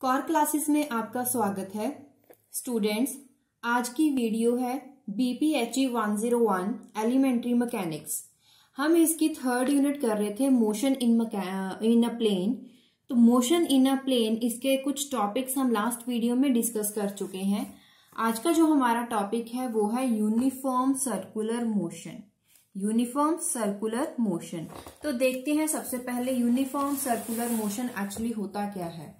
Core classes में आपका स्वागत है स्टूडेंट्स आज की वीडियो है BPHE 101 one zero one elementary mechanics हम इसकी थर्ड यूनिट कर रहे थे motion in in a plane तो मोशन इन अ प्लेन इसके कुछ टॉपिक्स हम लास्ट वीडियो में डिस्कस कर चुके हैं आज का जो हमारा टॉपिक है वो है uniform circular motion uniform circular motion तो देखते हैं सबसे पहले यूनिफॉर्म सर्कुलर मोशन एक्चुअली होता क्या है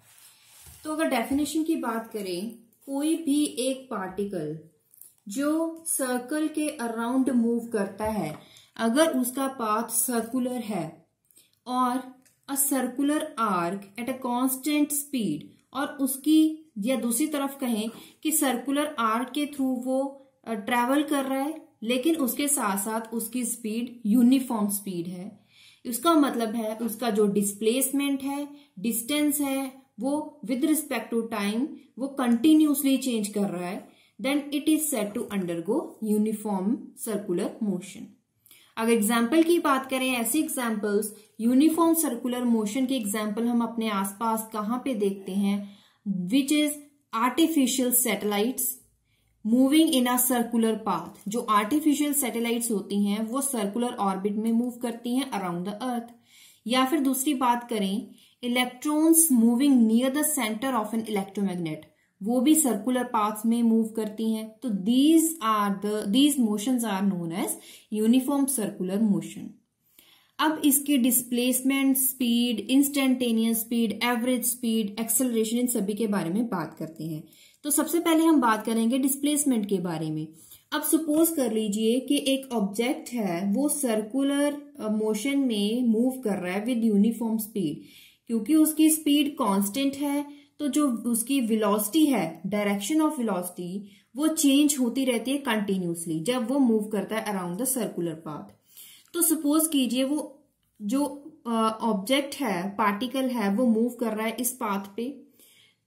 तो अगर डेफिनेशन की बात करें कोई भी एक पार्टिकल जो सर्कल के अराउंड मूव करता है अगर उसका पाथ सर्कुलर है और a circular arc at a constant speed और उसकी या दूसरी तरफ कहें कि सर्कुलर आर्क के थ्रू वो ट्रेवल कर रहा है लेकिन उसके साथ साथ उसकी स्पीड यूनिफॉर्म स्पीड है उसका मतलब है उसका जो डिस्प्लेसमेंट है डिस्टेंस है वो विद रिस्पेक्ट टू टाइम वो कंटिन्यूसली चेंज कर रहा है then it is said to undergo uniform circular motion अगर एग्जाम्पल की बात करें ऐसे एग्जाम्पल्स यूनिफॉर्म सर्कुलर मोशन के एग्जाम्पल हम अपने आसपास कहां पे देखते हैं which is artificial satellite moving in a circular path जो आर्टिफिशियल सेटेलाइट होती हैं वो सर्कुलर ऑर्बिट में मूव करती हैं अराउंड द अर्थ या फिर दूसरी बात करें electrons moving near the centre of an electromagnet वो भी सर्कुलर पाथ में मूव करती हैं तो these are the these motions are known as uniform circular motion अब इसकी displacement speed instantaneous speed average speed acceleration इन सभी के बारे में बात करते हैं तो सबसे पहले हम बात करेंगे डिस्प्लेसमेंट के बारे में अब सपोज कर लीजिए कि एक ऑब्जेक्ट है वो सर्कुलर मोशन uh, में मूव कर रहा है विद यूनिफॉर्म स्पीड क्योंकि उसकी स्पीड कांस्टेंट है तो जो उसकी वेलोसिटी है डायरेक्शन ऑफ वेलोसिटी वो चेंज होती रहती है कंटिन्यूसली जब वो मूव करता है अराउंड द सर्कुलर पाथ तो सपोज कीजिए वो जो ऑब्जेक्ट है पार्टिकल है वो मूव कर रहा है इस पाथ पे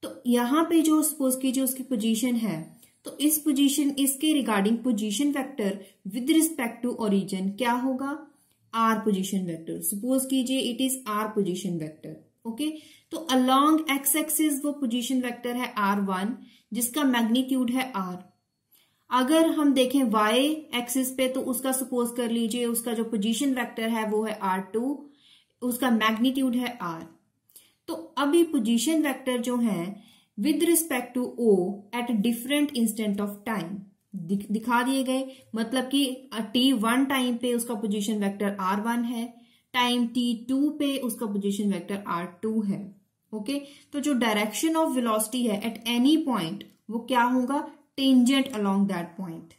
तो यहाँ पे जो सपोज कीजिए उसकी पोजीशन है तो इस पोजीशन इसके regarding position vector with respect to origin क्या होगा आर पोजीशन वेक्टर सपोज कीजिए it is R position vector okay तो अलोंग एक्स एक्सिस वो पोजीशन वेक्टर है आर वन जिसका मैग्नीट्यूड है आर अगर हम देखें वाई एक्सिस पे तो उसका सपोज कर लीजिए उसका जो पोजीशन वेक्टर है वो है आर टू उसका मैग्नीट्यूड है आर तो अभी पोजीशन वेक्टर जो है with respect to O at different instant of time दिखा दिए गए मतलब कि टी वन टाइम पे उसका पोजीशन वेक्टर आर वन है टाइम टी टू पे उसका पोजिशन वेक्टर आर टू है ओके okay? तो जो डायरेक्शन ऑफ वेलोसिटी है एट एनी पॉइंट वो क्या होगा टेंजेंट अलोंग दैट पॉइंट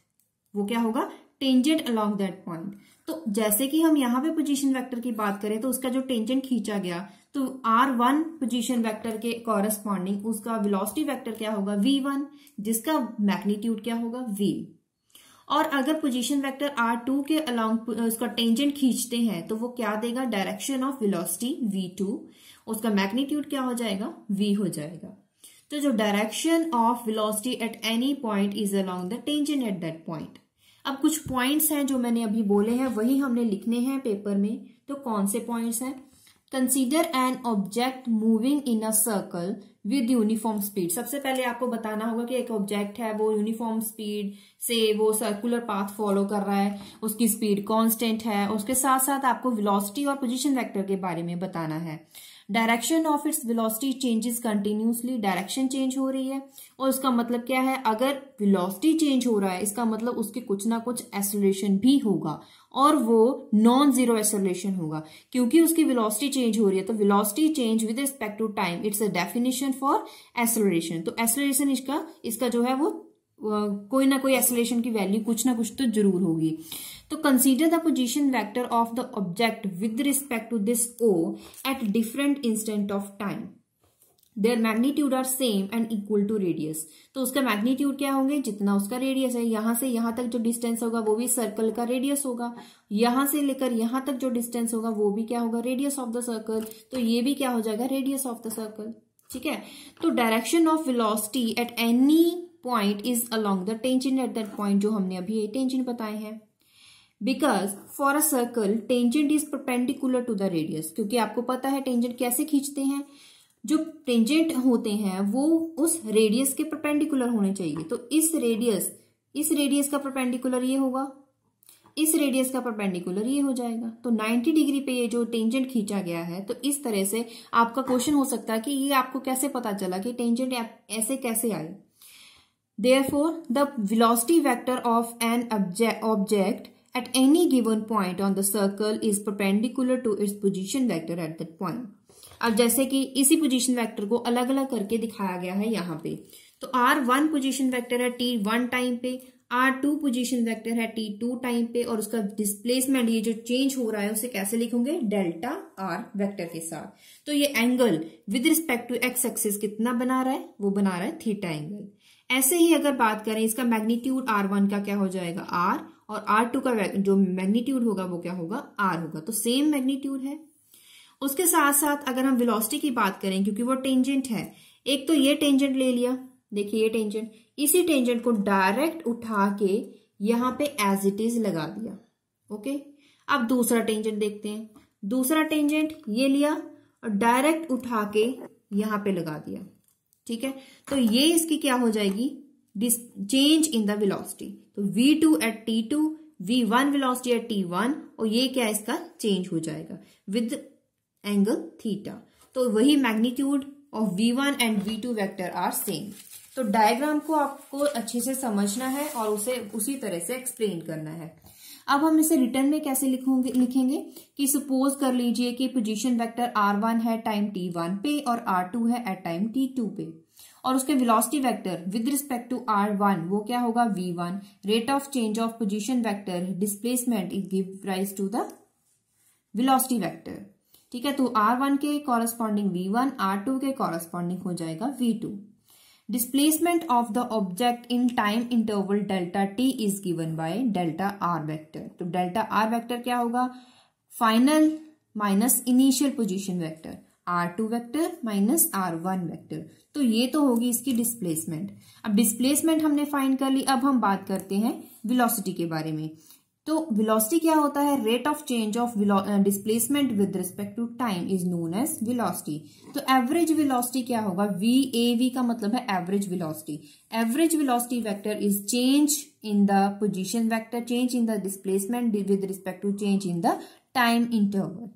वो क्या होगा टेंजेंट अलोंग दैट पॉइंट तो जैसे कि हम यहां पे पोजीशन वेक्टर की बात करें तो उसका जो टेंजेंट खींचा गया तो आर वन पोजिशन वैक्टर के कॉरेस्पॉन्डिंग उसका वेलोसिटी वेक्टर क्या होगा वी वन जिसका मैग्नीट्यूड क्या होगा वी और अगर पोजीशन वेक्टर आर टू के अलॉन्ग उसका टेंजेंट खींचते हैं तो वो क्या देगा direction of velocity V two उसका मैग्नीट्यूड क्या हो जाएगा v हो जाएगा तो जो direction of velocity at any point is along the tangent at that point अब कुछ पॉइंट्स हैं जो मैंने अभी बोले हैं वही हमने लिखने हैं पेपर में तो कौन से पॉइंट्स हैं consider an object moving in a circle with uniform speed सबसे पहले आपको बताना होगा कि एक ऑब्जेक्ट है वो यूनिफॉर्म स्पीड से वो सर्कुलर पाथ फॉलो कर रहा है उसकी स्पीड कांस्टेंट है उसके साथ साथ आपको वेलोसिटी और पोजीशन वेक्टर के बारे में बताना है direction of its velocity changes continuously direction change हो रही है और उसका मतलब क्या है अगर वेलोसिटी चेंज हो रहा है इसका मतलब उसके कुछ ना कुछ एसोलेशन भी होगा और वो नॉन जीरो एसोलेशन होगा क्योंकि उसकी वेलोसिटी चेंज हो रही है तो velocity change with respect to time it's a definition for acceleration तो एसोलेशन इसका इसका जो है वो कोई ना कोई एक्सलेशन की वैल्यू कुछ ना कुछ तो जरूर होगी तो consider the position vector of the object with respect to this O at different instant of time their magnitude are same and equal to radius तो उसका मैग्नीट्यूड क्या होंगे जितना उसका रेडियस है यहां से यहां तक जो डिस्टेंस होगा वो भी सर्कल का रेडियस होगा यहां से लेकर यहां तक जो डिस्टेंस होगा वो भी क्या होगा रेडियस ऑफ द सर्कल तो ये भी क्या हो जाएगा रेडियस ऑफ द सर्कल ठीक है तो direction of velocity at any point is along the tangent at that point जो हमने अभी ये टेंजेंट बताए हैं because for a circle tangent is perpendicular to the radius क्योंकि आपको पता है टेंजेंट कैसे खींचते हैं जो टेंजेंट होते हैं वो उस रेडियस के परपेंडिकुलर होने चाहिए तो इस रेडियस इस रेडियस का परपेंडिकुलर ये होगा इस रेडियस का परपेंडिकुलर ये हो जाएगा तो 90 डिग्री पे ये जो टेंजेंट खींचा गया है तो इस तरह से आपका क्वेश्चन हो सकता है कि ये आपको कैसे पता चला कि टेंजेंट ऐसे कैसे आए Therefore, the velocity vector of an object, object at any given point on the circle is perpendicular to its position vector at that point. अब जैसे कि इसी पोजीशन वेक्टर को अलग अलग करके दिखाया गया है यहाँ पे तो आर वन पोजिशन वेक्टर है टी वन टाइम पे आर टू पोजिशन वेक्टर है टी टू टाइम पे और उसका डिस्प्लेसमेंट ये जो चेंज हो रहा है उसे कैसे लिखोगे डेल्टा आर वेक्टर के साथ तो ये angle with respect to X axis कितना बना रहा है वो बना रहा है थीटा एंगल ऐसे ही अगर बात करें इसका मैग्नीट्यूड आर वन का क्या हो जाएगा आर और आर टू का जो मैग्नीट्यूड होगा वो क्या होगा आर होगा तो सेम मैग्नीट्यूड है उसके साथ साथ अगर हम विलोस्टी की बात करें क्योंकि वो टेंजेंट है एक तो ये टेंजेंट ले लिया देखिए ये टेंजेंट इसी टेंजेंट को डायरेक्ट उठा के यहां पे एज इट इज लगा दिया ओके अब दूसरा टेंजेंट देखते हैं दूसरा टेंजेंट ये लिया और डायरेक्ट उठा के यहां पे लगा दिया ठीक है तो ये इसकी क्या हो जाएगी चेंज इन द वेलोसिटी तो v2 at V one velocity at one और ये क्या इसका चेंज हो जाएगा विद एंगल थीटा तो वही magnitude of v1 and two vector are same तो डायग्राम को आपको अच्छे से समझना है और उसे उसी तरह से एक्सप्लेन करना है अब हम इसे रिटर्न में कैसे लिखोगे लिखेंगे कि सपोज कर लीजिए कि पोजीशन वेक्टर r1 है टाइम t1 पे और r2 है एट टाइम t2 पे और उसके velocity vector with respect to R one वो क्या होगा V one rate of change of position vector displacement is give rise to the velocity vector ठीक है तो आर वन के corresponding V one R two के कॉरेस्पॉन्डिंग हो जाएगा V two displacement of the object in time interval delta T is given by delta R vector तो delta R vector क्या होगा final minus initial position vector R two vector minus R one vector तो ये तो होगी इसकी displacement अब displacement हमने फाइंड कर ली अब हम बात करते हैं विलोसिटी के बारे में तो विलोसिटी क्या होता है rate of change of displacement with respect to time is known as velocity तो एवरेज विलोसिटी क्या होगा वी ए वी का मतलब है average velocity average velocity vector is change in the position vector change in the displacement with respect to change in the time interval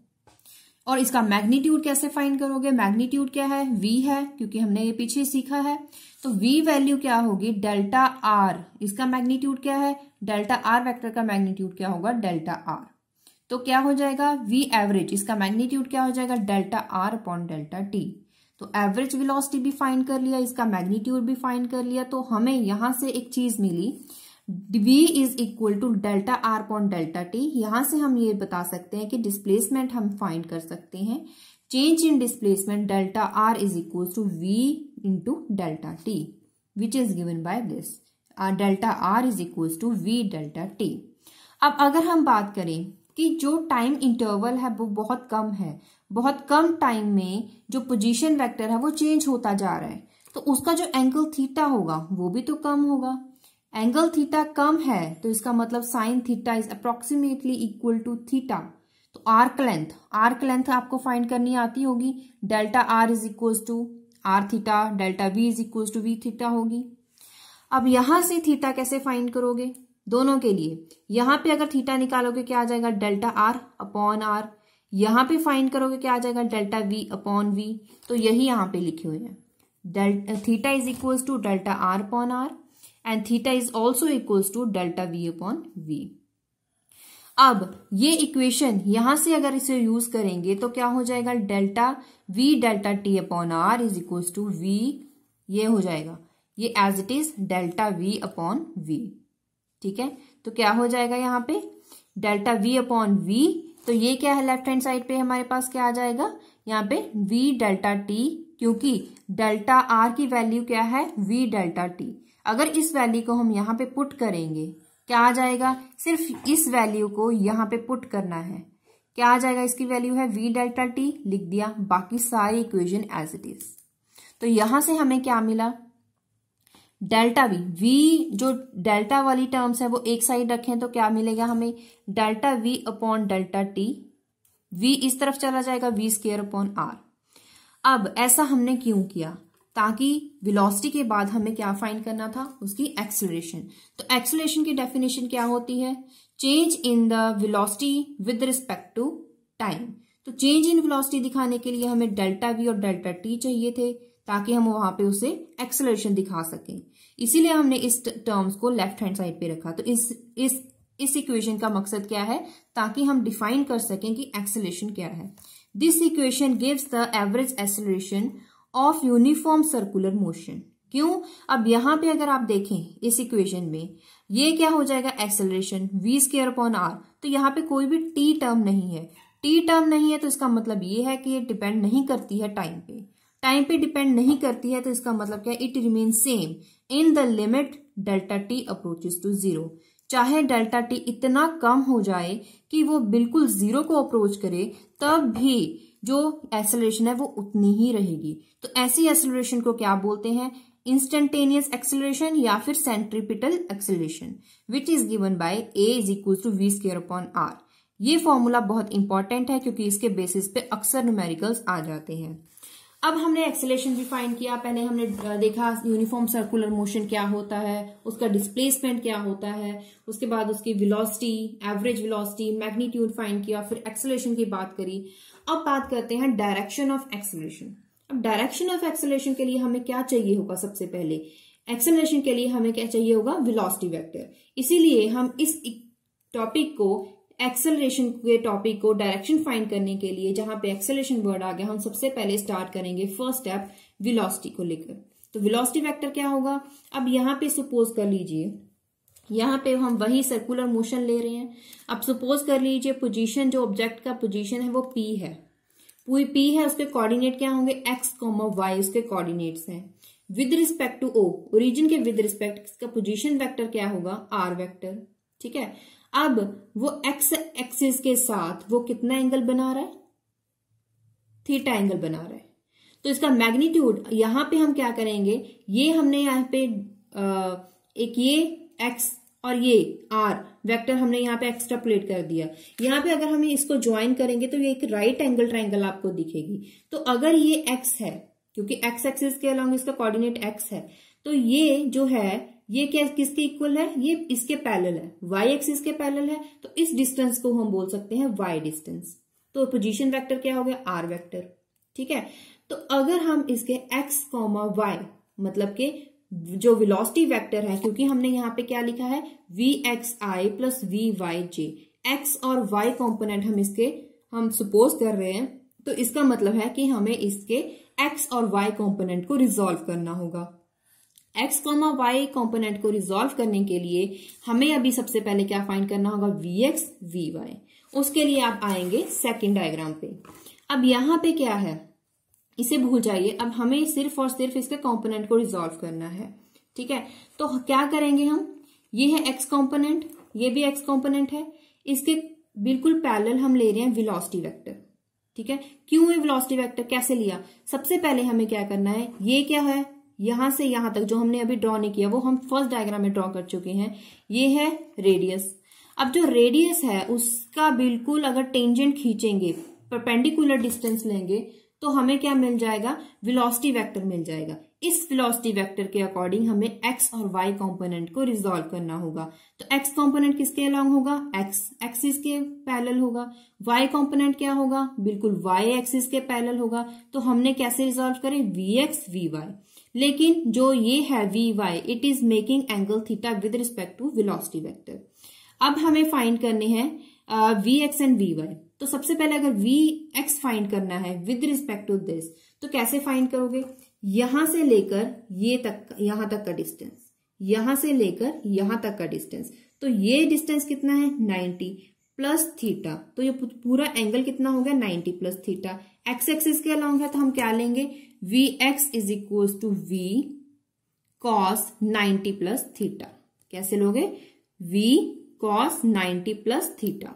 और इसका magnitude कैसे find करोगे मैग्नीट्यूड क्या है वी है क्योंकि हमने ये पीछे सीखा है तो वी वैल्यू क्या होगी डेल्टा आर इसका मैग्नीट्यूड क्या है डेल्टा आर वेक्टर का मैग्नीट्यूड क्या होगा डेल्टा आर तो क्या हो जाएगा वी एवरेज इसका मैग्नीट्यूड क्या हो जाएगा delta R upon delta T तो एवरेज वेलोसिटी भी फाइंड कर लिया इसका मैग्नीट्यूड भी फाइंड कर लिया तो हमें यहां से एक चीज मिली v is equal to delta R upon delta T यहां से हम ये बता सकते हैं कि डिस्प्लेसमेंट हम फाइंड कर सकते हैं change in displacement delta R is equal to V into delta T which is given by this delta R is equal to V delta T अब अगर हम बात करें कि जो टाइम इंटरवल है वो बहुत कम है बहुत कम टाइम में जो पोजीशन वेक्टर है वो चेंज होता जा रहा है तो उसका जो एंगल थीटा होगा वो भी तो कम होगा एंगल थीटा कम है तो इसका मतलब sine theta is approximately equal to theta तो आर्क लेंथ आर्क लेंथ आपको फाइंड करनी आती होगी delta R is equal to R theta delta V is equal to V theta होगी अब यहां से थीटा कैसे फाइंड करोगे दोनों के लिए यहां पे अगर थीटा निकालोगे क्या आ जाएगा डेल्टा आर अपॉन आर यहां पे फाइंड करोगे क्या आ जाएगा डेल्टा वी अपॉन वी तो यही यहां पे लिखे हुए हैं theta is equal to delta R upon R and theta is also equals to delta V upon V अब ये इक्वेशन यहां से अगर इसे यूज करेंगे तो क्या हो जाएगा delta V delta T upon R is equals to V ये हो जाएगा ये as it is delta V upon V ठीक है तो क्या हो जाएगा यहां पे डेल्टा वी अपॉन वी तो ये क्या है लेफ्ट हैंड साइड पे हमारे पास क्या आ जाएगा यहां पे वी डेल्टा टी क्योंकि डेल्टा आर की वैल्यू क्या है वी डेल्टा टी अगर इस वैल्यू को हम यहाँ पे पुट करेंगे क्या आ जाएगा सिर्फ इस वैल्यू को यहाँ पे पुट करना है क्या आ जाएगा इसकी वैल्यू है वी डेल्टा टी लिख दिया बाकी सारी इक्वेशन एज इट इज तो यहां से हमें क्या मिला डेल्टा वी वी जो डेल्टा वाली टर्म्स है वो एक साइड रखें तो क्या मिलेगा हमें delta V upon delta T V इस तरफ चला जाएगा वी स्केयर अपॉन आर अब ऐसा हमने क्यों किया ताकि वेलोसिटी के बाद हमें क्या फाइंड करना था उसकी एक्सेलरेशन तो एक्सेलरेशन की डेफिनेशन क्या होती है change in the velocity with respect to time तो चेंज इन वेलोसिटी दिखाने के लिए हमें डेल्टा वी और डेल्टा टी चाहिए थे ताकि हम वहां पे उसे एक्सेलरेशन दिखा सकें इसीलिए हमने इस टर्म्स को लेफ्ट हैंड साइड पे रखा तो इस इस इस इक्वेशन का मकसद क्या है ताकि हम डिफाइन कर सकें कि एक्सेलरेशन क्या है this equation gives the average acceleration of uniform circular motion क्यों अब यहां पे अगर आप देखें इस इक्वेशन में ये क्या हो जाएगा acceleration V square upon R तो यहाँ पे कोई भी टी टर्म नहीं है टी टर्म नहीं है तो इसका मतलब ये है कि ये डिपेंड नहीं करती है टाइम पे टाइम पे डिपेंड नहीं करती है तो इसका मतलब क्या it remain same in the limit delta T approaches to zero चाहे डेल्टा टी इतना कम हो जाए कि वो बिल्कुल जीरो को अप्रोच करे तब भी जो एक्सेलरेशन है वो उतनी ही रहेगी तो ऐसी एक्सेलरेशन को क्या बोलते हैं इंस्टेंटेनियस एक्सेलरेशन या फिर centripetal acceleration which is given by A is equal to we square upon are ये फॉर्मूला बहुत इंपॉर्टेंट है क्योंकि इसके बेसिस पे अक्सर न्यूमेरिकल्स आ जाते हैं अब हमने एक्सेलेशन भी फाइंड किया पहले हमने देखा यूनिफॉर्म सर्कुलर मोशन क्या होता है उसका डिस्प्लेसमेंट क्या होता है उसके बाद उसकी velocity average velocity magnitude find किया फिर एक्सेलेशन की बात करी अब बात करते हैं डायरेक्शन ऑफ एक्सेलेशन अब डायरेक्शन ऑफ एक्सेलेशन के लिए हमें क्या चाहिए होगा सबसे पहले एक्सेलेशन के लिए हमें क्या चाहिए होगा विलॉसिटी वैक्टर इसीलिए हम इस टॉपिक को एक्सेलरेशन के टॉपिक को डायरेक्शन फाइंड करने के लिए जहां पे एक्सेलरेशन वर्ड आ गया हम सबसे पहले स्टार्ट करेंगे फर्स्ट स्टेप विलोसिटी को लेकर तो विलोसिटी वेक्टर क्या होगा अब यहां पे सपोज कर लीजिए यहां पे हम वही सर्कुलर मोशन ले रहे हैं अब सपोज कर लीजिए पोजीशन जो ऑब्जेक्ट का पोजीशन है वो पी है पूरी पी है उसके कोऑर्डिनेट क्या होंगे एक्स कॉमा वाई उसके कोऑर्डिनेट्स हैं with respect to O origin के विद रिस्पेक्ट इसका पोजीशन वेक्टर क्या होगा आर वेक्टर ठीक है अब वो एक्स एक्सिस के साथ वो कितना एंगल बना रहा है थीटा एंगल बना रहा है तो इसका मैग्नीट्यूड यहां पे हम क्या करेंगे ये हमने यहां पे एक ये एक्स और ये आर वेक्टर हमने यहाँ पे एक्सट्रापलेट कर दिया यहां पे अगर हम इसको ज्वाइन करेंगे तो ये एक राइट एंगल ट्राइंगल आपको दिखेगी तो अगर ये एक्स है क्योंकि एक्स एक्सिस के अलॉन्ग इसका कोऑर्डिनेट एक्स है तो ये जो है ये क्या किसके इक्वल है ये इसके पैरेलल है वाई एक्सिस के पैरेलल है तो इस डिस्टेंस को हम बोल सकते हैं वाई डिस्टेंस तो पोजीशन वेक्टर क्या हो गया आर वेक्टर ठीक है तो अगर हम इसके एक्स कॉमा वाई मतलब के जो वेलोसिटी वेक्टर है क्योंकि हमने यहाँ पे क्या लिखा है V X I plus V Y J X और वाई कॉम्पोनेंट हम इसके हम सपोज कर रहे हैं तो इसका मतलब है कि हमें इसके एक्स और वाई कॉम्पोनेंट को रिजोल्व करना होगा एक्स कॉमा वाई कॉम्पोनेंट को रिजोल्व करने के लिए हमें अभी सबसे पहले क्या फाइंड करना होगा वी एक्स वी वाई उसके लिए आप आएंगे सेकेंड डायग्राम पे अब यहां पे क्या है इसे भूल जाइए अब हमें सिर्फ और सिर्फ इसके कॉम्पोनेंट को रिजोल्व करना है ठीक है तो क्या करेंगे हम ये है एक्स कॉम्पोनेंट ये भी एक्स कॉम्पोनेंट है इसके बिल्कुल पैरल हम ले रहे हैं विलोसिटी वेक्टर ठीक है क्यों ये विलोसिटी वेक्टर कैसे लिया सबसे पहले हमें क्या करना है ये क्या है यहां से यहां तक जो हमने अभी ड्रॉ नहीं किया वो हम फर्स्ट डायग्राम में ड्रॉ कर चुके हैं ये है रेडियस अब जो रेडियस है उसका बिल्कुल अगर टेंजेंट खींचेंगे परपेंडिकुलर डिस्टेंस लेंगे तो हमें क्या मिल जाएगा विलोसिटी वेक्टर मिल जाएगा इस वेलोसिटी वेक्टर के अकॉर्डिंग हमें एक्स और वाई कंपोनेंट को रिजोल्व करना होगा तो एक्स कंपोनेंट किसके अलॉन्ग होगा एक्स एक्सिस के पैरेलल होगा वाई कंपोनेंट क्या होगा बिल्कुल वाई एक्सिस के पैरेलल होगा तो हमने कैसे रिजोल्व करें वी एक्स वी वाई लेकिन जो ये है v y it is making angle theta with respect to velocity vector अब हमें फाइंड करने हैं v x and v y तो सबसे पहले अगर वी एक्स फाइंड करना है विद रिस्पेक्ट टू दिस तो कैसे फाइंड करोगे यहां से लेकर ये तक यहां तक का डिस्टेंस यहां से लेकर यहां तक का डिस्टेंस तो ये डिस्टेंस कितना है नाइन्टी प्लस थीटा तो ये पूरा एंगल कितना हो गया प्लस थीटा एक्स एक्सिस के अलाउंग है तो हम क्या लेंगे v x is equal to v cos ninety plus theta कैसे लोगे v cos ninety plus theta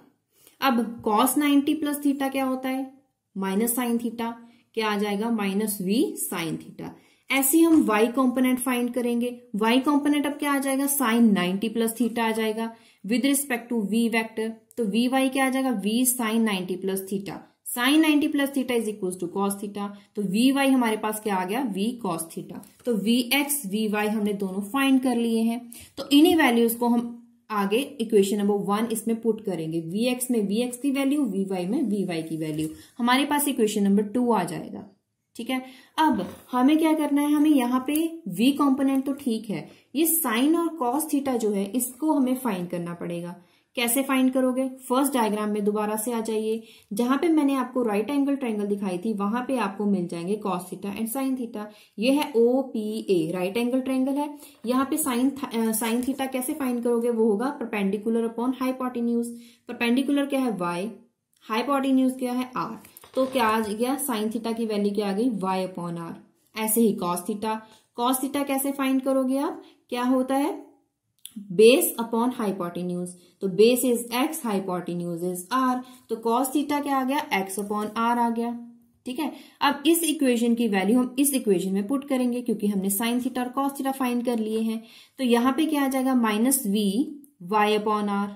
अब कॉस नाइंटी प्लस थीटा क्या होता है माइनस साइन थीटा क्या आ जाएगा माइनस वी साइन थीटा ऐसे हम y कंपोनेंट फाइंड करेंगे y कंपोनेंट अब क्या आ जाएगा साइन 90 प्लस थीटा आ जाएगा with respect to v vector तो वी वाई क्या आ जाएगा v sine 90 plus theta sine 90 plus theta is equal to cos theta तो वी वाई हमारे पास क्या आ गया वी कॉस थीटा तो वी एक्स वी वाई हमने दोनों फाइंड कर लिए हैं तो इन्हीं वैल्यूज को हम आगे इक्वेशन नंबर वन इसमें पुट करेंगे वी एक्स में वी एक्स की वैल्यू वी वाई में वी वाई की वैल्यू हमारे पास इक्वेशन नंबर टू आ जाएगा ठीक है अब हमें क्या करना है हमें यहाँ पे v कंपोनेंट तो ठीक है ये साइन और कॉस थीटा जो है इसको हमें फाइंड करना पड़ेगा कैसे फाइंड करोगे फर्स्ट डायग्राम में दोबारा से आ जाइए जहां पे मैंने आपको राइट एंगल ट्रायंगल दिखाई थी वहां पे आपको मिल जाएंगे cos theta and sine theta ये है O P A right angle triangle है यहाँ पे साइन साइन थीटा कैसे फाइंड करोगे वो होगा परपेंडिकुलर अपॉन हाईपोटिन्यूज परपेंडिकुलर क्या है वाई हाईपोटिन्यूज क्या है आर तो क्या आ गया साइन थीटा की वैल्यू क्या आ गई वाई अपॉन आर ऐसे ही कॉस थीटा कॉस थीटा कैसे फाइंड करोगे आप क्या होता है बेस अपॉन हाइपोटिन्यूज तो base is x hypotenuse is r तो कॉस थीटा क्या आ गया एक्स अपॉन आर आ गया ठीक है अब इस इक्वेशन की वैल्यू हम इस इक्वेशन में पुट करेंगे क्योंकि हमने साइन थीटा और कॉस थीटा फाइंड कर लिए हैं तो यहां पे क्या आ जाएगा minus v y upon r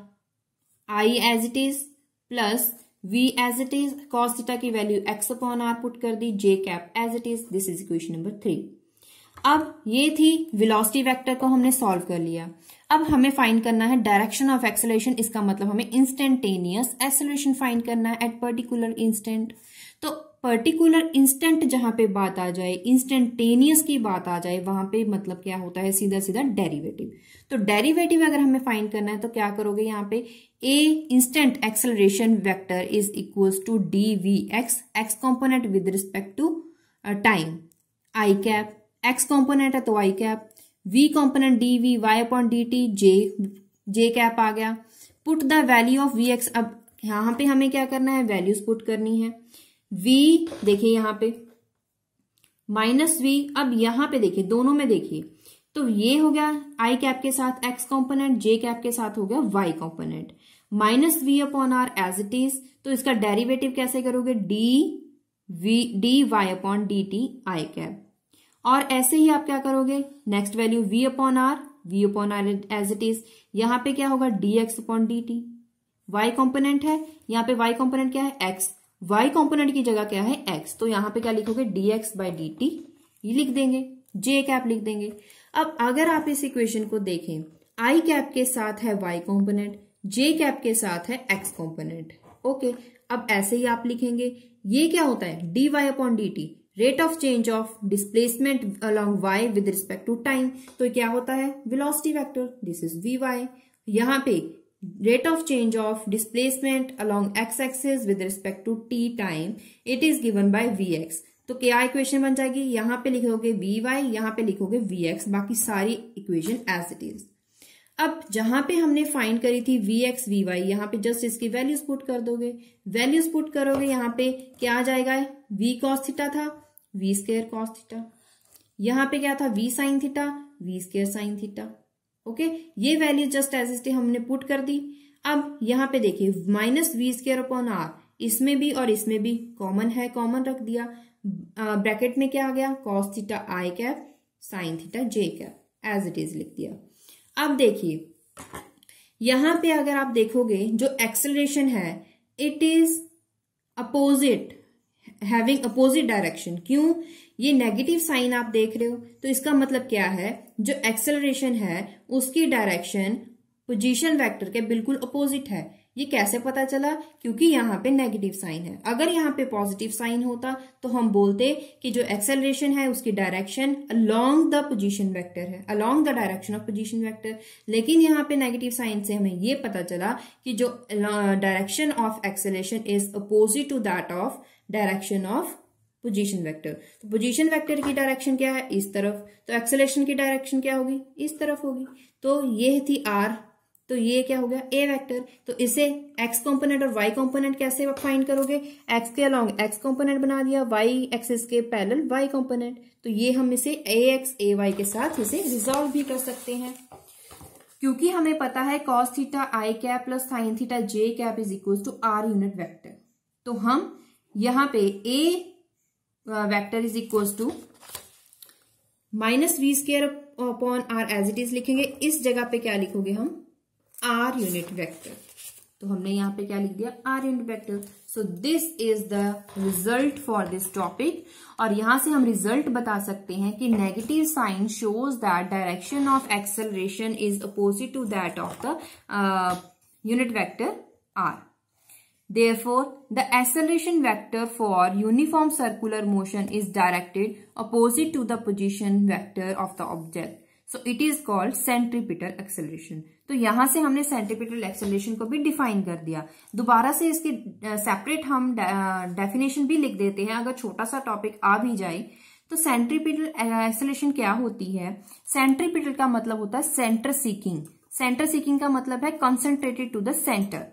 i as it is plus v as it is cos theta की value x upon r put कर दी j cap as it is this is equation number three अब ये थी velocity vector को हमने solve कर लिया अब हमें फाइंड करना है डायरेक्शन ऑफ एक्सेलेशन इसका मतलब हमें इंस्टेंटेनियस एक्सेलेशन फाइंड करना है एट पर्टिकुलर इंस्टेंट तो पर्टिकुलर इंस्टेंट जहां पे बात आ जाए इंस्टेंटेनियस की बात आ जाए वहां पे मतलब क्या होता है सीधा सीधा डेरिवेटिव तो डेरिवेटिव अगर हमें फाइंड करना है तो क्या करोगे यहाँ पे a instant acceleration vector is equals to d v x x component with respect to time i cap x component है तो i cap v v y upon d t j j cap आ गया put the value of v x अब यहां पे हमें क्या करना है वैल्यूज पुट करनी है v देखिए यहां पे माइनस वी अब यहां पे देखिए दोनों में देखिए तो ये हो गया आई कैप के साथ एक्स कॉम्पोनेंट जे कैप के साथ हो गया y component minus v upon r as it is तो इसका डेरिवेटिव कैसे करोगे d v d y upon d t i cap और ऐसे ही आप क्या करोगे next value v upon r v upon r as it is यहां पे क्या होगा d x upon d t y component है यहां पे वाई कॉम्पोनेंट क्या है एक्स वाई कॉम्पोनेंट की जगह क्या है एक्स तो यहां पे क्या लिखोगे d x by d t ये लिख देंगे जे कैप लिख देंगे अब अगर आप इस इक्वेशन को देखें आई कैप के साथ है वाई कॉम्पोनेंट जे कैप के साथ है एक्स कॉम्पोनेंट ओके अब ऐसे ही आप लिखेंगे ये क्या होता है d y upon d t rate of change of displacement along y with respect to time तो क्या होता है velocity vector this is v y यहाँ पे of change of displacement displacement x axis with respect to t time it is given by v x तो क्या equation बन जाएगी यहां पे लिखोगे वी वाई यहां पे लिखोगे वी एक्स बाकी सारी इक्वेशन एज इट इज अब जहां पे हमने फाइंड करी थी वी एक्स वी वाई यहां पर जस्ट इसकी वैल्यूज पुट कर दोगे वैल्यूज पुट करोगे यहां पे क्या आ जाएगा वी कॉस थीटा था वी स्केयर कॉस थीटा यहां पे क्या था v sine theta v square sine theta okay ये वैल्यू जस्ट एज इट हमने पुट कर दी अब यहां पे देखिए minus v square upon r इसमें भी और इसमें भी कॉमन है कॉमन रख दिया ब्रैकेट में क्या आ गया cos theta i cap sine theta j cap as it is लिख दिया अब देखिए यहां पे अगर आप देखोगे जो एक्सेलरेशन है it is opposite having opposite direction क्यों ये नेगेटिव साइन आप देख रहे हो तो इसका मतलब क्या है जो एक्सेलरेशन है उसकी डायरेक्शन पोजीशन वेक्टर के बिल्कुल अपोजिट है ये कैसे पता चला क्योंकि यहाँ पे नेगेटिव साइन है अगर यहाँ पे पॉजिटिव साइन होता तो हम बोलते कि जो एक्सेलरेशन है उसकी direction along the position vector है along the direction of position vector लेकिन यहाँ पे नेगेटिव साइन से हमें ये पता चला कि जो direction of acceleration is opposite to that of direction of position vector तो पोजीशन वेक्टर की डायरेक्शन क्या है इस तरफ तो एक्सेलेशन की डायरेक्शन क्या होगी इस तरफ होगी तो ये थी आर तो ये क्या हो गया ए वेक्टर तो इसे एक्स कंपोनेंट और वाई कंपोनेंट कैसे फाइंड करोगे एक्स के अलॉन्ग एक्स कंपोनेंट बना दिया वाई एक्सिस के पैरेलल वाई कंपोनेंट तो ये हम इसे ए एक्स ए वाई के साथ इसे रिजॉल्व भी कर सकते हैं क्योंकि हमें पता है cos theta i cap plus sine theta j cap is equal to r unit vector तो हम यहां पे a vector is equal to minus v square upon r as it is लिखेंगे इस जगह पे क्या लिखोगे हम आर यूनिट वेक्टर तो हमने यहाँ पे क्या लिख दिया r unit vector so this is the result for this topic और यहां से हम रिजल्ट बता सकते हैं कि negative sign shows that direction of acceleration is opposite to that of the unit vector r Therefore, the acceleration vector for uniform circular motion is directed opposite to the position vector of the object. So it is called centripetal acceleration तो यहां से हमने centripetal acceleration को भी define कर दिया दोबारा से इसके सेपरेट हम डेफिनेशन भी लिख देते हैं अगर छोटा सा टॉपिक आ भी जाए तो सेंट्रीपिटल एक्सेलरेशन क्या होती है सेंट्रीपिटल का मतलब होता है सेंटर सीकिंग सेंटर सीकिंग का मतलब है कंसेंट्रेटेड टू द सेंटर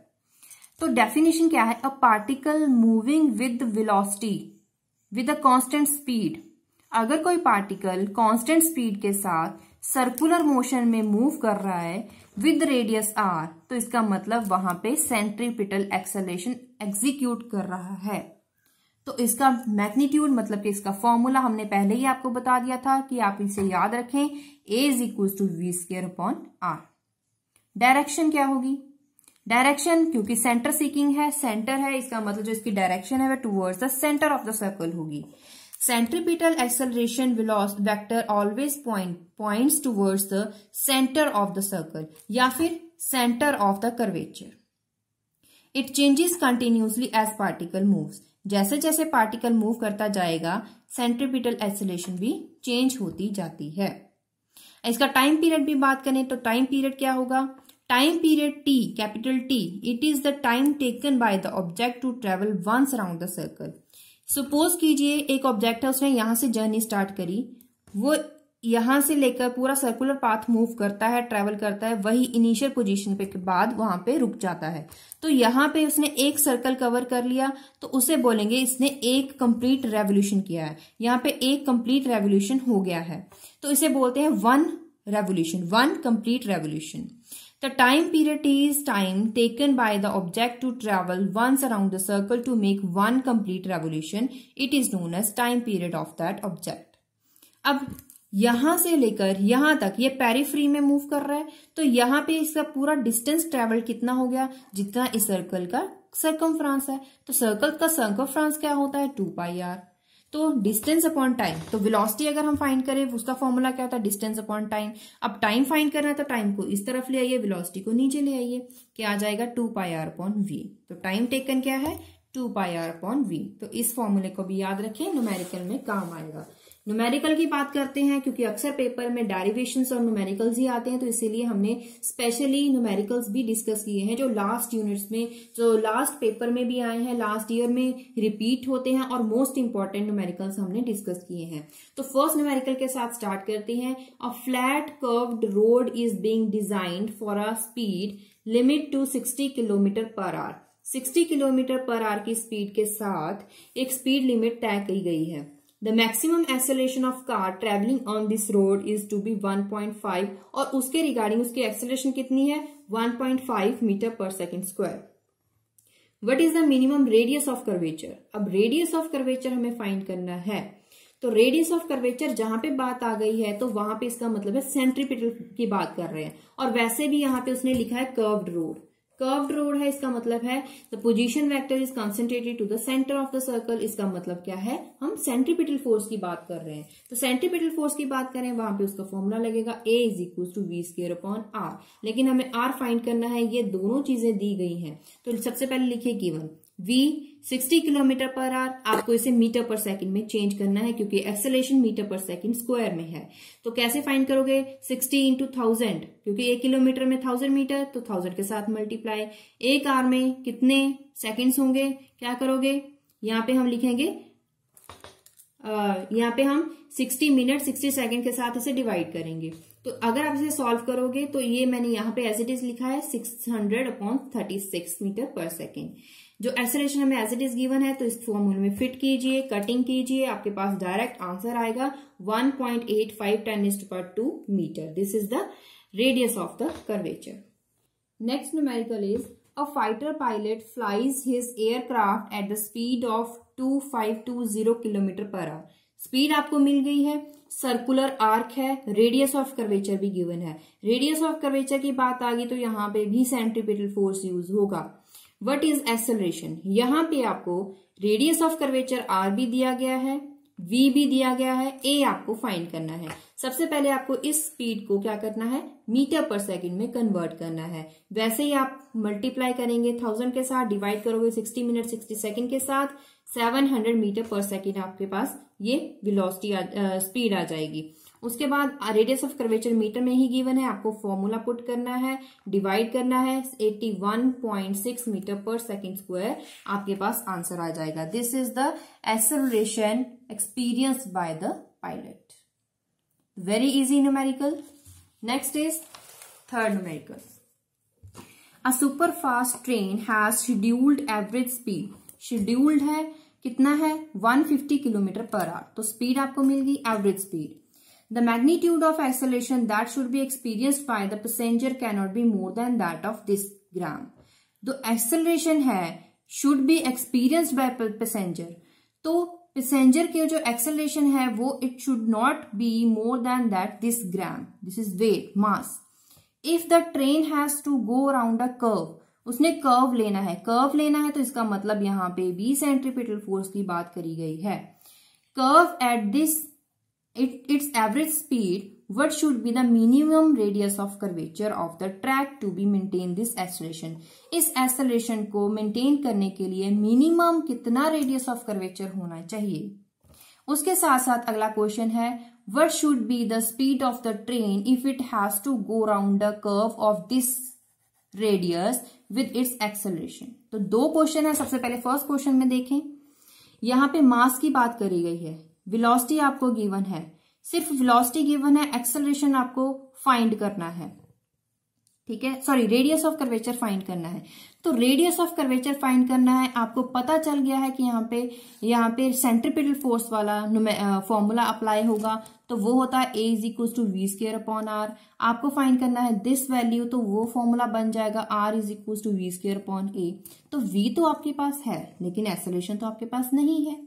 तो डेफिनेशन क्या है a particle moving with velocity with a constant speed अगर कोई पार्टिकल कांस्टेंट स्पीड के साथ सर्कुलर मोशन में मूव कर रहा है विद रेडियस आर तो इसका मतलब वहां पे सेंट्रीपिटल एक्सेलेशन एग्जीक्यूट कर रहा है तो इसका मैग्नीट्यूड मतलब कि इसका फॉर्मूला हमने पहले ही आपको बता दिया था कि आप इसे याद रखें a is equal to we square upon r direction क्या होगी डायरेक्शन क्योंकि सेंटर सीकिंग है सेंटर है इसका मतलब जो इसकी डायरेक्शन है वह towards the centre of the circle होगी centripetal acceleration velocity vector always point point towards the centre of the circle या फिर centre of the curvature it changes continuously as particle move जैसे जैसे पार्टिकल मूव करता जाएगा centripetal acceleration भी change होती जाती है इसका टाइम पीरियड भी बात करें तो टाइम पीरियड क्या होगा time period t capital t it is the time taken by the object to travel once around the circle suppose कीजिए एक ऑब्जेक्ट है उसने यहां से जर्नी स्टार्ट करी वो यहां से लेकर पूरा सर्कुलर पाथ मूव करता है ट्रेवल करता है वही इनिशियल पोजीशन पे के बाद वहां पे रुक जाता है तो यहां पे उसने एक सर्कल कवर कर लिया तो उसे बोलेंगे इसने एक कंप्लीट रेवोल्यूशन किया है यहां पे एक कंप्लीट रेवोल्यूशन हो गया है तो इसे बोलते हैं one revolution one complete revolution The time period is time taken by the object to travel once around the circle to make one complete revolution. It is known as time period of that object. अब यहां से लेकर यहां तक ये periphery में move कर रहा है तो यहाँ पे इसका पूरा डिस्टेंस ट्रेवल कितना हो गया जितना इस सर्कल का सर्कम है तो सर्कल का सर्कम क्या होता है टू पाई आर तो डिस्टेंस अपॉन टाइम तो वेलोसिटी अगर हम फाइंड करें उसका फॉर्मूला क्या होता है डिस्टेंस अपॉन टाइम अब टाइम फाइंड करना है तो टाइम को इस तरफ ले आइए वेलोसिटी को नीचे ले आइए कि आ जाएगा two pi r upon v तो टाइम टेकन क्या है two pi r upon v तो इस फॉर्मूले को भी याद रखें न्यूमेरिकल में काम आएगा न्यूमेरिकल की बात करते हैं क्योंकि अक्सर पेपर में डेरिवेशन और न्यूमेरिकल्स ही आते हैं तो इसीलिए हमने स्पेशली न्यूमेरिकल्स भी डिस्कस किए हैं जो लास्ट यूनिट्स में जो लास्ट पेपर में भी आए हैं लास्ट ईयर में रिपीट होते हैं और मोस्ट इंपॉर्टेंट न्यूमेरिकल्स हमने डिस्कस किए हैं तो फर्स्ट न्यूमेरिकल के साथ स्टार्ट करते हैं a flat curved road is being designed for a speed limit to sixty kilometre per hour sixty kilometre per hour की स्पीड के साथ एक स्पीड लिमिट तय की गई है the maximum acceleration of car travelling on this road is to be 1.5 और उसके रिगार्डिंग उसकी एक्सेलेशन कितनी है 1.5 metre per second square what is the minimum radius of curvature अब रेडियस ऑफ कर्वेचर हमें फाइंड करना है तो रेडियस ऑफ कर्वेचर जहां पे बात आ गई है तो वहां पे इसका मतलब है सेंट्रीपिटल की बात कर रहे हैं और वैसे भी यहाँ पे उसने लिखा है कर्व्ड रोड कर्व्ड रोड है इसका मतलब है the position vector is concentrated to the centre of the circle इसका मतलब क्या है हम सेंट्रीपिटल फोर्स की बात कर रहे हैं तो सेंट्रीपिटल फोर्स की बात करें वहां पे उसका फॉर्मूला लगेगा a is equal to we square upon r लेकिन हमें आर फाइंड करना है ये दोनों चीजें दी गई हैं तो सबसे पहले लिखिए given v 60 kilometre per hour आपको इसे मीटर पर सेकंड में चेंज करना है क्योंकि acceleration metre per second square में है तो कैसे फाइंड करोगे 60 इंटू थाउजेंड क्योंकि एक किलोमीटर में थाउजेंड मीटर तो थाउजेंड के साथ मल्टीप्लाई एक आर में कितने सेकंड्स होंगे क्या करोगे यहाँ पे हम लिखेंगे यहाँ पे हम 60 मिनट 60 सेकंड के साथ इसे डिवाइड करेंगे तो अगर आप इसे सॉल्व करोगे तो ये मैंने यहाँ पे एज इट इज लिखा है 600 upon six metre per second जो एसरेशन हमें एज इट इज गिवन है तो इस फॉर्मूले में फिट कीजिए कटिंग कीजिए आपके पास डायरेक्ट आंसर आएगा 1.85 point eight five ten is per two metre this is the radius of the curvature next numerical is a fighter flies his aircraft at the speed of two five two zero kilometre per hour. Speed आपको मिल गई है circular arc है radius of curvature भी given है radius of curvature की बात आ गई तो यहाँ पे भी सेंट्रीपिटल फोर्स यूज होगा वट इज एक्सेलरेशन यहां पे आपको रेडियस ऑफ कर्वेचर आर भी दिया गया है वी भी दिया गया है ए आपको फाइंड करना है सबसे पहले आपको इस स्पीड को क्या करना है मीटर पर सेकंड में कन्वर्ट करना है वैसे ही आप मल्टीप्लाई करेंगे थाउजेंड के साथ डिवाइड करोगे सिक्सटी मिनट सिक्सटी सेकंड के साथ seven hundred metre per second आपके पास ये विलोसिटी स्पीड आ, आ जाएगी उसके बाद रेडियस ऑफ कर्वेचर मीटर में ही गिवन है आपको फॉर्मूला पुट करना है डिवाइड करना है 81.6 मीटर पर सेकेंड स्क्वायर आपके पास आंसर आ जाएगा this is the acceleration experience by the pilot very easy numerical next is third numerical a super fast train has scheduled average speed scheduled है कितना है 150 किलोमीटर पर आवर तो speed आपको मिल गई average speed The magnitude of acceleration that should be experienced by the passenger cannot be more than that of this gram. the acceleration hai should be experienced by passenger. to passenger के जो acceleration है वो it should not be more than that this gram this is weight mass if the train has to go around a curve उसने curve लेना है curve लेना है तो इसका मतलब यहां पे भी सेंट्रीपिटल फोर्स की बात करी गई है curve at this it, its average speed, what should be the minimum radius of curvature of the track to be maintain this acceleration? इस acceleration को maintain करने के लिए minimum कितना radius of curvature होना चाहिए उसके साथ साथ अगला क्वेश्चन है what should be the speed of the train if it has to go round the curve of this radius with its acceleration? तो दो क्वेश्चन है सबसे पहले फर्स्ट क्वेश्चन में देखें यहाँ पे मास की बात करी गई है वेलोसिटी आपको गिवन है सिर्फ वेलोसिटी गिवन है एक्सेलरेशन आपको फाइंड करना है ठीक है sorry radius of curvature find करना है तो रेडियस ऑफ कर्वेचर फाइंड करना है आपको पता चल गया है कि यहाँ पे यहाँ पे सेंट्रीपिटल फोर्स वाला फॉर्मूला अप्लाई होगा तो वो होता है a is equal to we square upon r आपको फाइंड करना है दिस वैल्यू तो वो फॉर्मूला बन जाएगा r is equal to we square upon a तो वी तो आपके पास है लेकिन एक्सलेशन तो आपके पास नहीं है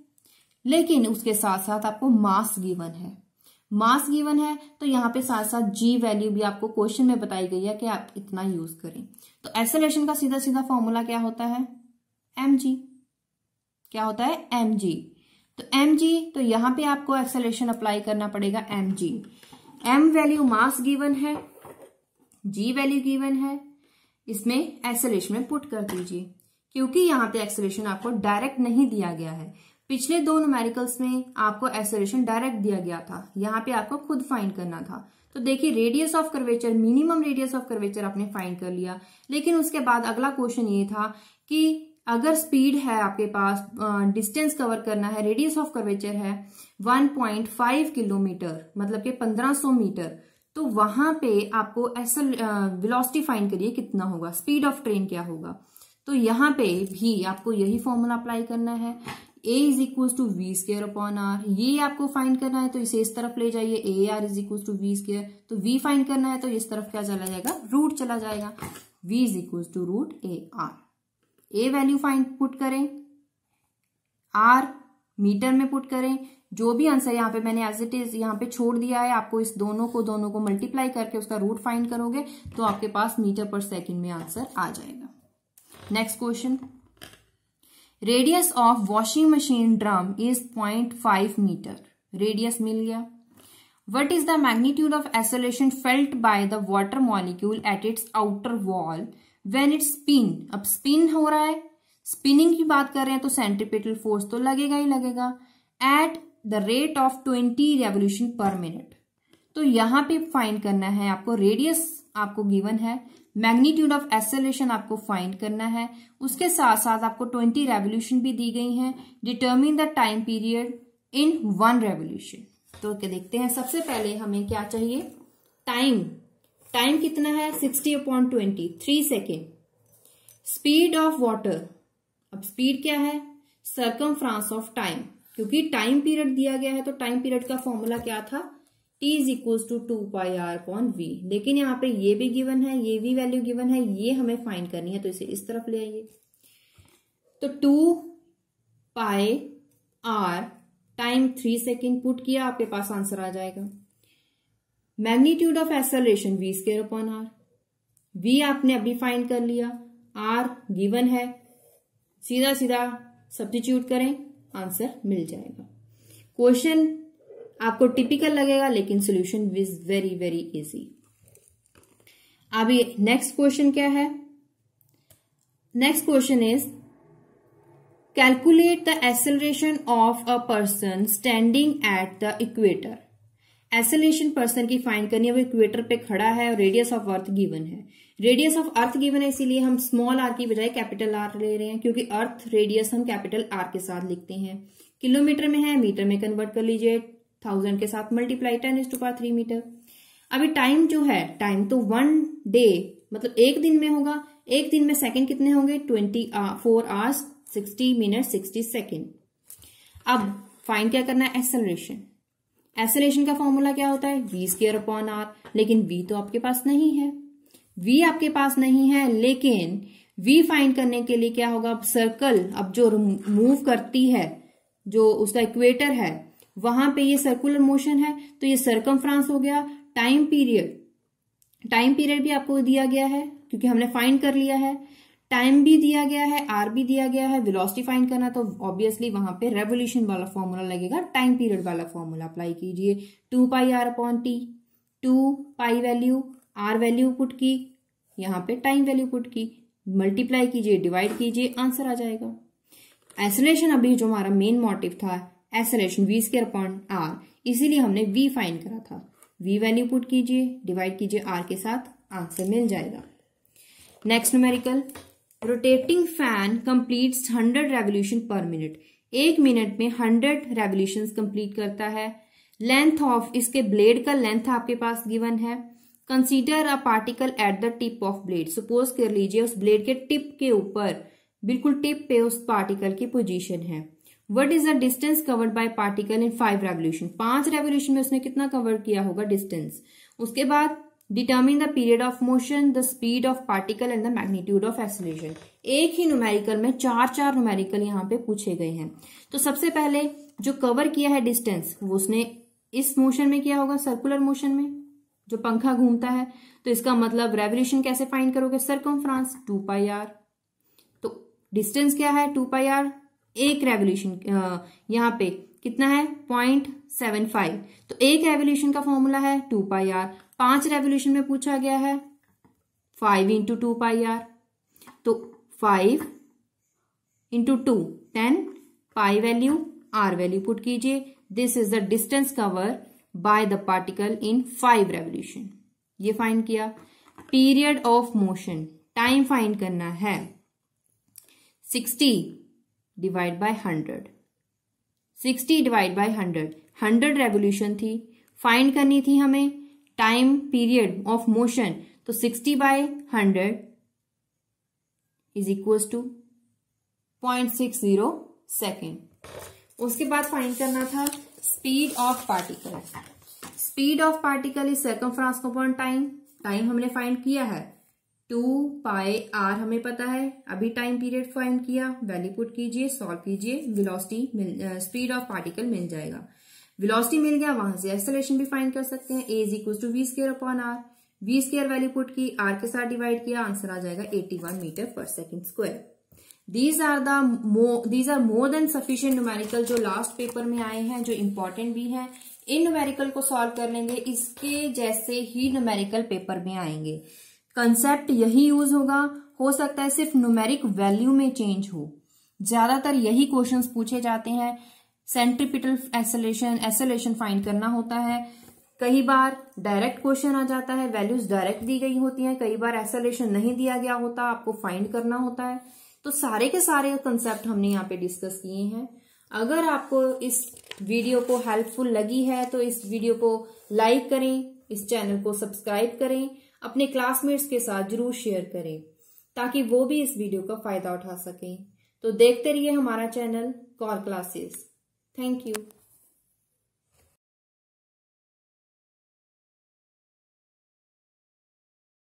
लेकिन उसके साथ साथ आपको मास गिवन है मास गिवन है तो यहाँ पे साथ साथ जी वैल्यू भी आपको क्वेश्चन में बताई गई है कि आप इतना यूज करें तो एसोलेशन का सीधा सीधा फॉर्मूला क्या होता है एम जी क्या होता है एम जी तो एम जी तो यहाँ पे आपको एक्सेलेशन अप्लाई करना पड़ेगा m g m value mass given है जी वैल्यू गिवन है इसमें एक्सेलेशन में पुट कर दीजिए क्योंकि यहाँ पे एक्सेलेशन आपको डायरेक्ट नहीं दिया गया है पिछले दो न्यूमेरिकल्स में आपको एसोरेशन डायरेक्ट दिया गया था यहाँ पे आपको खुद फाइंड करना था तो देखिए radius of curvature minimum radius of curvature आपने फाइंड कर लिया लेकिन उसके बाद अगला क्वेश्चन ये था कि अगर स्पीड है आपके पास डिस्टेंस कवर करना है रेडियस ऑफ कर्वेचर है 1.5 किलोमीटर मतलब कि 1500 मीटर तो वहां पे आपको एसल वेलोसिटी फाइंड करिए कितना होगा स्पीड ऑफ ट्रेन क्या होगा तो यहाँ पे भी आपको यही फॉर्मूला अप्लाई करना है a is equal to we square upon are ये आपको फाइंड करना है तो इसे इस तरफ ले जाइए a r is equal to we square तो वी फाइंड करना है तो इस तरफ क्या चला जाएगा रूट चला जाएगा v is equal to root a r a value find put करें आर मीटर में पुट करें जो भी आंसर यहाँ पे मैंने एज इट इज यहाँ पे छोड़ दिया है आपको इस दोनों को दोनों को मल्टीप्लाई करके उसका रूट फाइंड करोगे तो आपके पास मीटर पर सेकेंड में आंसर आ जाएगा next question radius of washing machine drum is point five meter radius मिल गया what is the magnitude of acceleration felt by the water molecule at its outer wall when it spin अब spin हो रहा है spinning की बात कर रहे हैं तो सेंट्रीपिटल फोर्स तो लगेगा ही लगेगा at the rate of twenty revolution per minute तो यहां पे फाइंड करना है आपको रेडियस आपको गिवन है मैग्नीट्यूड ऑफ एसेलेशन आपको फाइंड करना है उसके साथ साथ आपको ट्वेंटी रेवोल्यूशन भी दी गई हैं determine the time period in one revolution तो क्या देखते हैं सबसे पहले हमें क्या चाहिए टाइम टाइम कितना है sixty upon twenty three second speed of water अब स्पीड क्या है सर्कम ऑफ टाइम क्योंकि टाइम पीरियड दिया गया है तो टाइम पीरियड का फॉर्मूला क्या था t is equals to two pi r upon v लेकिन यहाँ पे ये भी गिवन है ये भी वैल्यू गिवन है ये हमें फाइंड करनी है तो इसे इस तरफ ले आइए तो two pi r time three second put किया आपके पास आंसर आ जाएगा magnitude of acceleration v square upon r v आपने अभी फाइंड कर लिया आर गिवन है सीधा सीधा सब्सिट्यूट करें आंसर मिल जाएगा क्वेश्चन आपको टिपिकल लगेगा लेकिन solution is very very easy अभी नेक्स्ट क्वेश्चन क्या है next question is calculate the acceleration of a person standing at the equator acceleration person की फाइंड करनी है वो इक्वेटर पे खड़ा है और रेडियस ऑफ अर्थ गिवन है रेडियस ऑफ अर्थ गिवन है इसीलिए हम स्मॉल आर की बजाय कैपिटल आर ले रहे हैं क्योंकि अर्थ रेडियस हम कैपिटल आर के साथ लिखते हैं किलोमीटर में है मीटर में कन्वर्ट कर लीजिए थाउजेंड के साथ multiply ten is to power three meter अभी टाइम जो है टाइम तो वन डे मतलब एक दिन में होगा एक दिन में सेकेंड कितने होंगे twenty four hours sixty minute sixty second अब फाइन क्या करना है एक्सेलरेशन एक्सेलरेशन का फॉर्मूला क्या होता है वी स्केयर अपॉन आर लेकिन वी तो आपके पास नहीं है वी आपके पास नहीं है लेकिन वी फाइंड करने के लिए क्या होगा अब सर्कल अब जो मूव करती है जो उसका इक्वेटर है वहां पे ये सर्कुलर मोशन है तो ये सर्कम हो गया टाइम पीरियड टाइम पीरियड भी आपको दिया गया है क्योंकि हमने फाइंड कर लिया है टाइम भी दिया गया है आर भी दिया गया है वेलोसिटी फाइंड करना तो ऑब्वियसली वहां पे रेवोल्यूशन वाला फॉर्मूला लगेगा टाइम पीरियड वाला फॉर्मूला अप्लाई कीजिए two pi r upon t two pi value r value put की यहाँ पे टाइम वैल्यू पुट की मल्टीप्लाई कीजिए डिवाइड कीजिए आंसर आ जाएगा एसोलेशन अभी जो हमारा मेन मोटिव था as v square upon r इसीलिए हमने वी फाइन करा था वी वैल्यू पुट कीजिए डिवाइड कीजिए आर के साथ आंसर मिल जाएगा next numerical rotating fan complete hundred revolution per minute एक मिनट में हंड्रेड रेवोल्यूशन कंप्लीट करता है लेंथ ऑफ इसके ब्लेड का लेंथ आपके पास गिवन है consider a particle at the tip of blade suppose कर लीजिए उस ब्लेड के टिप के ऊपर बिल्कुल टिप पे उस पार्टिकल की पोजीशन है what is the distance covered by particle in five revolution पांच रेवोल्यूशन में उसने कितना कवर किया होगा डिस्टेंस उसके बाद determine the period of motion the speed of particle and the magnitude of acceleration एक ही न्यूमेरिकल में चार चार न्यूमेरिकल यहाँ पे पूछे गए हैं तो सबसे पहले जो कवर किया है डिस्टेंस वो उसने इस मोशन में किया होगा सर्कुलर मोशन में जो पंखा घूमता है तो इसका मतलब रेवल्यूशन कैसे फाइंड करोगे circumference two pi r तो डिस्टेंस क्या है टू पाई आर एक रेवोल्यूशन यहाँ पे कितना है पॉइंट सेवन फाइव तो एक रेवोल्यूशन का फॉर्मूला है टू पाई आर पांच रेवोल्यूशन में पूछा गया है five into two pi r तो five into two ten pi value r value put कीजिए this is the distance cover by the particle in five revolution ये फाइंड किया period of motion time find करना है sixty divide by hundred sixty divide by hundred hundred revolution थी find करनी थी हमें time period of motion तो sixty by hundred is equal to point six zero second उसके बाद फाइंड करना था speed of particle speed of particle is circumference time time हमने फाइंड किया है टू पाए आर हमें पता है अभी टाइम पीरियड फाइंड किया वैल्यू पुट कीजिए सॉल्व कीजिए वेलोसिटी स्पीड ऑफ पार्टिकल मिल जाएगा वेलोसिटी मिल गया वहां से एक्सलेशन भी फाइंड कर सकते हैं a is equal to we square upon r v square value put की आर के साथ डिवाइड किया आंसर आ जाएगा one meter per second square these are the these are more than sufficient numerical जो लास्ट पेपर में आए हैं जो इम्पोर्टेंट भी हैं इन न्यूमेरिकल को सॉल्व कर लेंगे इसके जैसे ही न्यूमेरिकल पेपर में आएंगे कंसेप्ट यही यूज होगा हो सकता है सिर्फ न्यूमेरिक वैल्यू में चेंज हो ज्यादातर यही क्वेश्चंस पूछे जाते हैं सेंट्रिपिटल एसोलेशन एसोलेशन फाइंड करना होता है कई बार डायरेक्ट क्वेश्चन आ जाता है वैल्यूज डायरेक्ट दी गई होती हैं कई बार एसोलेशन नहीं दिया गया होता आपको फाइंड करना होता है तो सारे के सारे कंसेप्ट हमने यहाँ पे डिस्कस किए हैं अगर आपको इस वीडियो को हेल्पफुल लगी है तो इस वीडियो को लाइक करें इस चैनल को सब्सक्राइब करें अपने क्लासमेट्स के साथ जरूर शेयर करें ताकि वो भी इस वीडियो का फायदा उठा सकें तो देखते रहिए हमारा चैनल कॉर क्लासेस थैंक यू